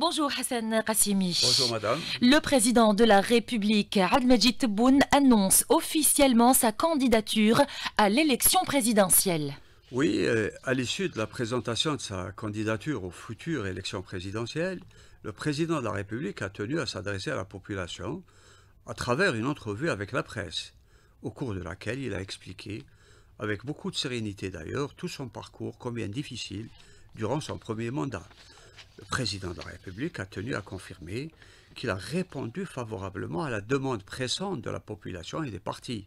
Bonjour Hassan Kassimi. Bonjour madame. Le président de la République, Abdelmajid Tebboune, annonce officiellement sa candidature à l'élection présidentielle. Oui, euh, à l'issue de la présentation de sa candidature aux futures élections présidentielles, le président de la République a tenu à s'adresser à la population à travers une entrevue avec la presse, au cours de laquelle il a expliqué, avec beaucoup de sérénité d'ailleurs, tout son parcours, combien difficile, durant son premier mandat le président de la République a tenu à confirmer qu'il a répondu favorablement à la demande pressante de la population et des partis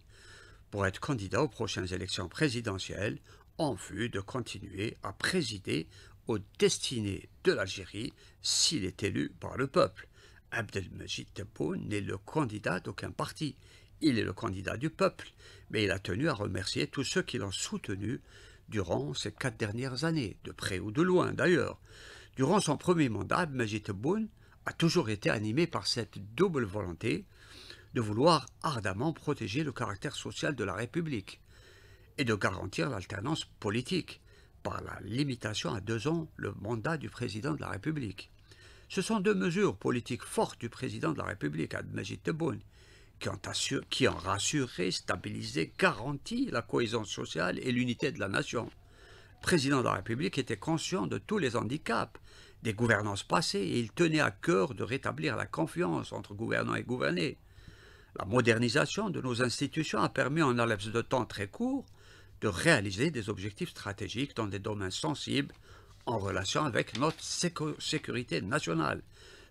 pour être candidat aux prochaines élections présidentielles en vue de continuer à présider aux destinées de l'Algérie s'il est élu par le peuple. Abdelmajid Tebboune n'est le candidat d'aucun parti. Il est le candidat du peuple, mais il a tenu à remercier tous ceux qui l'ont soutenu durant ces quatre dernières années, de près ou de loin d'ailleurs. Durant son premier mandat, Majid Tebboune a toujours été animé par cette double volonté de vouloir ardemment protéger le caractère social de la République et de garantir l'alternance politique par la limitation à deux ans le mandat du président de la République. Ce sont deux mesures politiques fortes du président de la République, Majid Tebboune, qui, qui ont rassuré, stabilisé, garanti la cohésion sociale et l'unité de la nation. Le président de la République était conscient de tous les handicaps des gouvernances passées et il tenait à cœur de rétablir la confiance entre gouvernants et gouvernés. La modernisation de nos institutions a permis en un laps de temps très court de réaliser des objectifs stratégiques dans des domaines sensibles en relation avec notre sécurité nationale.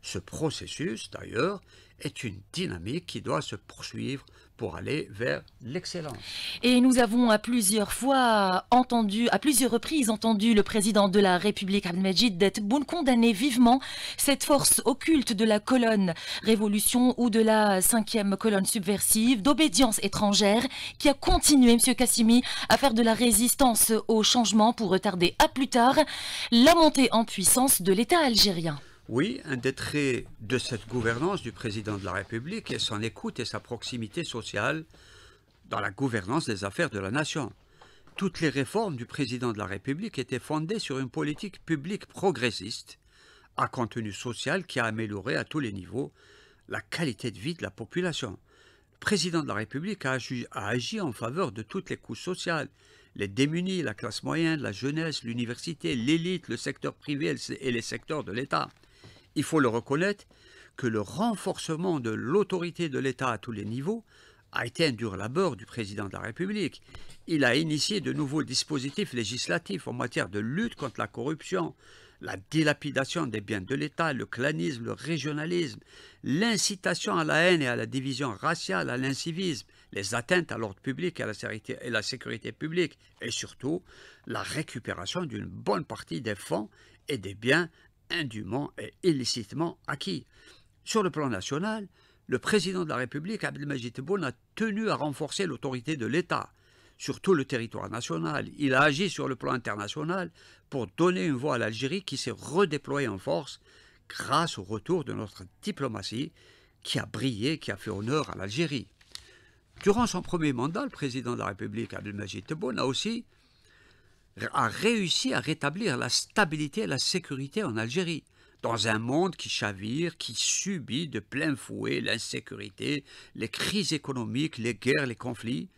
Ce processus, d'ailleurs, est une dynamique qui doit se poursuivre pour aller vers l'excellence. Et nous avons à plusieurs fois entendu, à plusieurs reprises entendu le président de la République, Abdelmajid Boun, condamner vivement cette force occulte de la colonne révolution ou de la cinquième colonne subversive d'obédience étrangère qui a continué, M. Kassimi, à faire de la résistance au changement pour retarder à plus tard la montée en puissance de l'État algérien. Oui, un des traits de cette gouvernance du président de la République est son écoute et sa proximité sociale dans la gouvernance des affaires de la nation. Toutes les réformes du président de la République étaient fondées sur une politique publique progressiste, à contenu social qui a amélioré à tous les niveaux la qualité de vie de la population. Le président de la République a agi, a agi en faveur de toutes les couches sociales, les démunis, la classe moyenne, la jeunesse, l'université, l'élite, le secteur privé et les secteurs de l'État il faut le reconnaître, que le renforcement de l'autorité de l'État à tous les niveaux a été un dur labeur du président de la République. Il a initié de nouveaux dispositifs législatifs en matière de lutte contre la corruption, la dilapidation des biens de l'État, le clanisme, le régionalisme, l'incitation à la haine et à la division raciale, à l'incivisme, les atteintes à l'ordre public et à, la sécurité, la sécurité publique, et surtout la récupération d'une bonne partie des fonds et des biens indûment et illicitement acquis. Sur le plan national, le président de la République, Abdelmajid Tebboune, a tenu à renforcer l'autorité de l'État sur tout le territoire national. Il a agi sur le plan international pour donner une voix à l'Algérie qui s'est redéployée en force grâce au retour de notre diplomatie qui a brillé, qui a fait honneur à l'Algérie. Durant son premier mandat, le président de la République, Abdelmajid Tebboune, a aussi a réussi à rétablir la stabilité et la sécurité en Algérie, dans un monde qui chavire, qui subit de plein fouet l'insécurité, les crises économiques, les guerres, les conflits.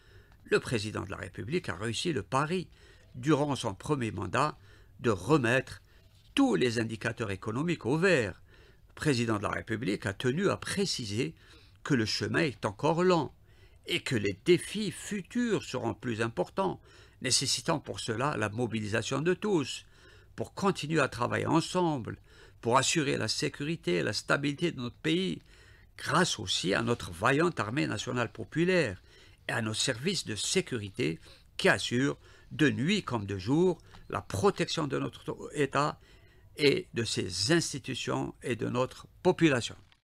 Le président de la République a réussi le pari, durant son premier mandat, de remettre tous les indicateurs économiques au vert. Le président de la République a tenu à préciser que le chemin est encore lent, et que les défis futurs seront plus importants, nécessitant pour cela la mobilisation de tous, pour continuer à travailler ensemble, pour assurer la sécurité et la stabilité de notre pays, grâce aussi à notre vaillante armée nationale populaire et à nos services de sécurité qui assurent, de nuit comme de jour, la protection de notre État et de ses institutions et de notre population.